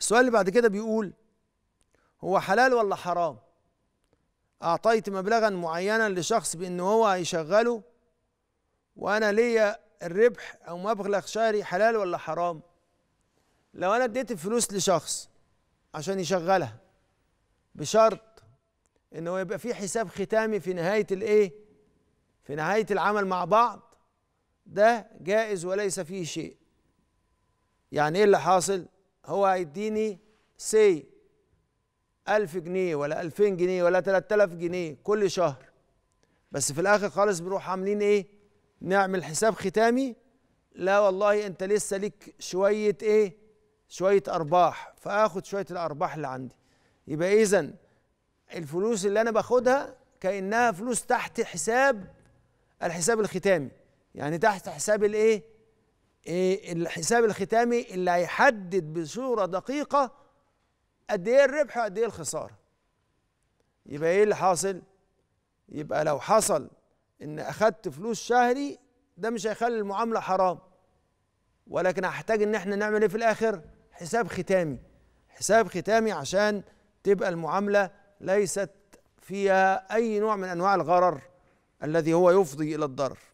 السؤال اللي بعد كده بيقول هو حلال ولا حرام أعطيت مبلغا معينا لشخص بانه هو هيشغله وأنا ليا الربح أو مبلغ شهري حلال ولا حرام لو أنا اديت الفلوس لشخص عشان يشغلها بشرط ان هو يبقى في حساب ختامي في نهايه الايه في نهايه العمل مع بعض ده جائز وليس فيه شيء يعني ايه اللي حاصل هو هيديني سي ألف جنيه ولا ألفين جنيه ولا تلات آلاف جنيه كل شهر بس في الآخر خالص بنروح عاملين إيه نعمل حساب ختامي لا والله أنت لسه ليك شوية إيه شوية أرباح فآخد شوية الأرباح اللي عندي يبقى إذا الفلوس اللي أنا باخدها كأنها فلوس تحت حساب الحساب الختامي يعني تحت حساب الإيه إيه، الحساب الختامي اللي هيحدد بصوره دقيقه قد ايه الربح وقد ايه الخساره يبقى ايه اللي حاصل يبقى لو حصل ان اخدت فلوس شهري ده مش هيخلي المعامله حرام ولكن هحتاج ان احنا نعمل ايه في الاخر حساب ختامي حساب ختامي عشان تبقى المعامله ليست فيها اي نوع من انواع الغرر الذي هو يفضي الى الضرر